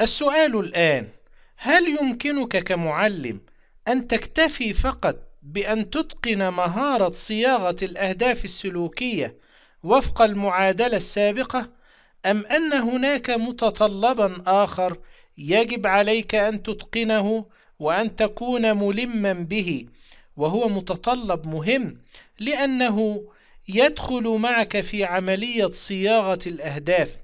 السؤال الآن هل يمكنك كمعلم أن تكتفي فقط بأن تتقن مهارة صياغة الأهداف السلوكية وفق المعادلة السابقة أم أن هناك متطلبا آخر يجب عليك أن تتقنه وأن تكون ملما به وهو متطلب مهم لأنه يدخل معك في عملية صياغة الأهداف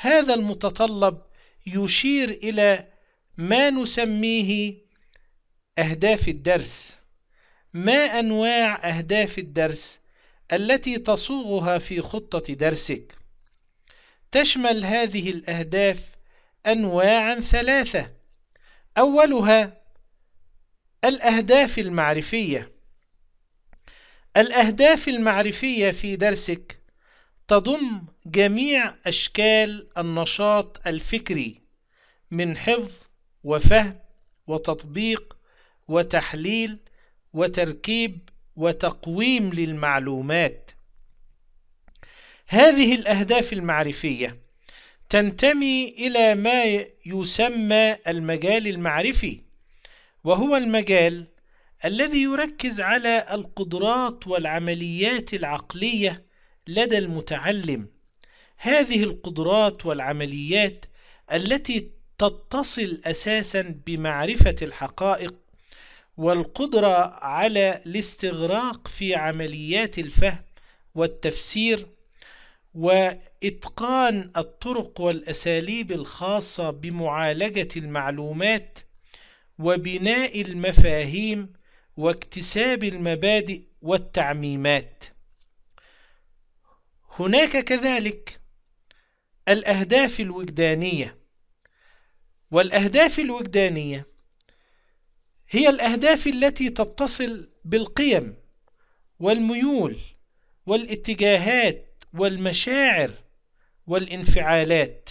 هذا المتطلب يشير إلى ما نسميه أهداف الدرس ما أنواع أهداف الدرس التي تصوغها في خطة درسك تشمل هذه الأهداف أنواعا ثلاثة أولها الأهداف المعرفية الأهداف المعرفية في درسك تضم جميع أشكال النشاط الفكري من حفظ وفهم وتطبيق وتحليل وتركيب وتقويم للمعلومات هذه الأهداف المعرفية تنتمي إلى ما يسمى المجال المعرفي وهو المجال الذي يركز على القدرات والعمليات العقلية لدى المتعلم هذه القدرات والعمليات التي تتصل اساسا بمعرفه الحقائق والقدره على الاستغراق في عمليات الفهم والتفسير واتقان الطرق والاساليب الخاصه بمعالجه المعلومات وبناء المفاهيم واكتساب المبادئ والتعميمات هناك كذلك الأهداف الوجدانية والأهداف الوجدانية هي الأهداف التي تتصل بالقيم والميول والاتجاهات والمشاعر والانفعالات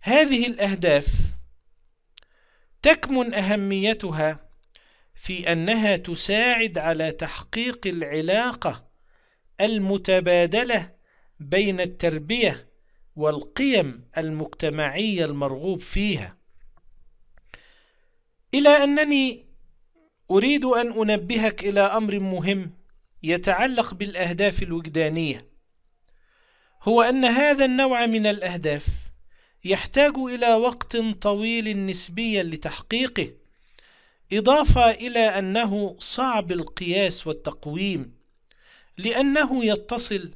هذه الأهداف تكمن أهميتها في أنها تساعد على تحقيق العلاقة المتبادله بين التربيه والقيم المجتمعيه المرغوب فيها الى انني اريد ان انبهك الى امر مهم يتعلق بالاهداف الوجدانيه هو ان هذا النوع من الاهداف يحتاج الى وقت طويل نسبيا لتحقيقه اضافه الى انه صعب القياس والتقويم لأنه يتصل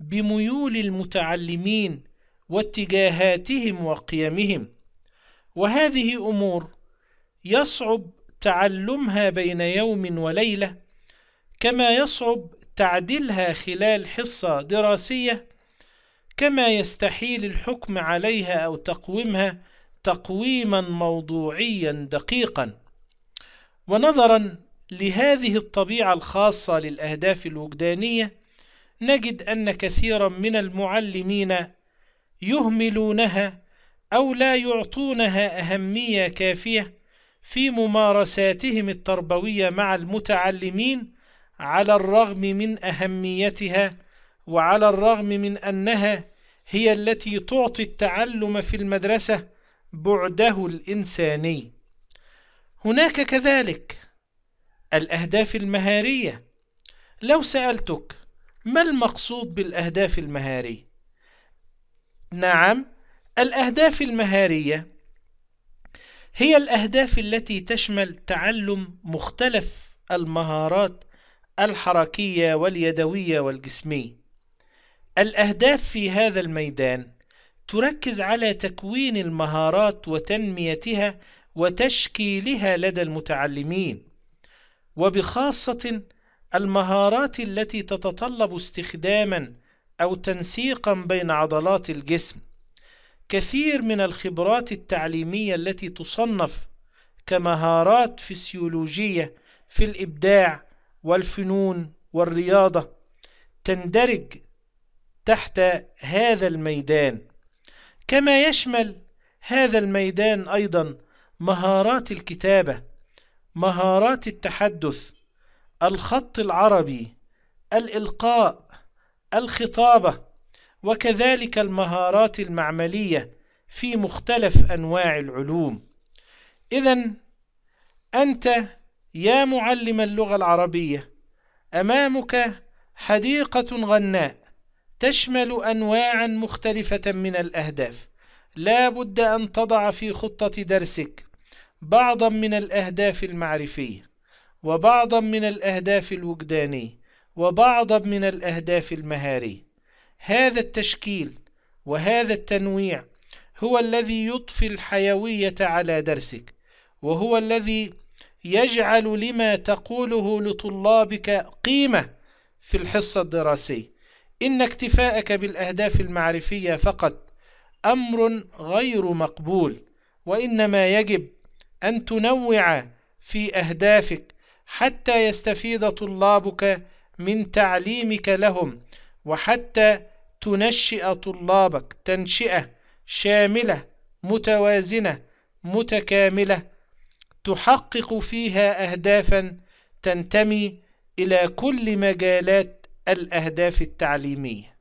بميول المتعلمين واتجاهاتهم وقيمهم وهذه أمور يصعب تعلمها بين يوم وليلة كما يصعب تعديلها خلال حصة دراسية كما يستحيل الحكم عليها أو تقويمها تقويما موضوعيا دقيقا ونظرا لهذه الطبيعة الخاصة للأهداف الوجدانية نجد أن كثيرا من المعلمين يهملونها أو لا يعطونها أهمية كافية في ممارساتهم التربوية مع المتعلمين على الرغم من أهميتها وعلى الرغم من أنها هي التي تعطي التعلم في المدرسة بعده الإنساني هناك كذلك الأهداف المهارية لو سألتك ما المقصود بالأهداف المهارية؟ نعم الأهداف المهارية هي الأهداف التي تشمل تعلم مختلف المهارات الحركية واليدوية والجسمية الأهداف في هذا الميدان تركز على تكوين المهارات وتنميتها وتشكيلها لدى المتعلمين وبخاصة المهارات التي تتطلب استخداما أو تنسيقا بين عضلات الجسم كثير من الخبرات التعليمية التي تصنف كمهارات فسيولوجية في الإبداع والفنون والرياضة تندرج تحت هذا الميدان كما يشمل هذا الميدان أيضا مهارات الكتابة مهارات التحدث الخط العربي الإلقاء الخطابة وكذلك المهارات المعملية في مختلف أنواع العلوم إذا أنت يا معلم اللغة العربية أمامك حديقة غناء تشمل أنواعا مختلفة من الأهداف لا بد أن تضع في خطة درسك بعضا من الأهداف المعرفية وبعضا من الأهداف الوجدانية وبعضا من الأهداف المهارية هذا التشكيل وهذا التنويع هو الذي يضفي الحيوية على درسك وهو الذي يجعل لما تقوله لطلابك قيمة في الحصة الدراسية إن اكتفاءك بالأهداف المعرفية فقط أمر غير مقبول وإنما يجب أن تنوع في أهدافك حتى يستفيد طلابك من تعليمك لهم وحتى تنشئ طلابك تنشئة شاملة متوازنة متكاملة تحقق فيها أهدافا تنتمي إلى كل مجالات الأهداف التعليمية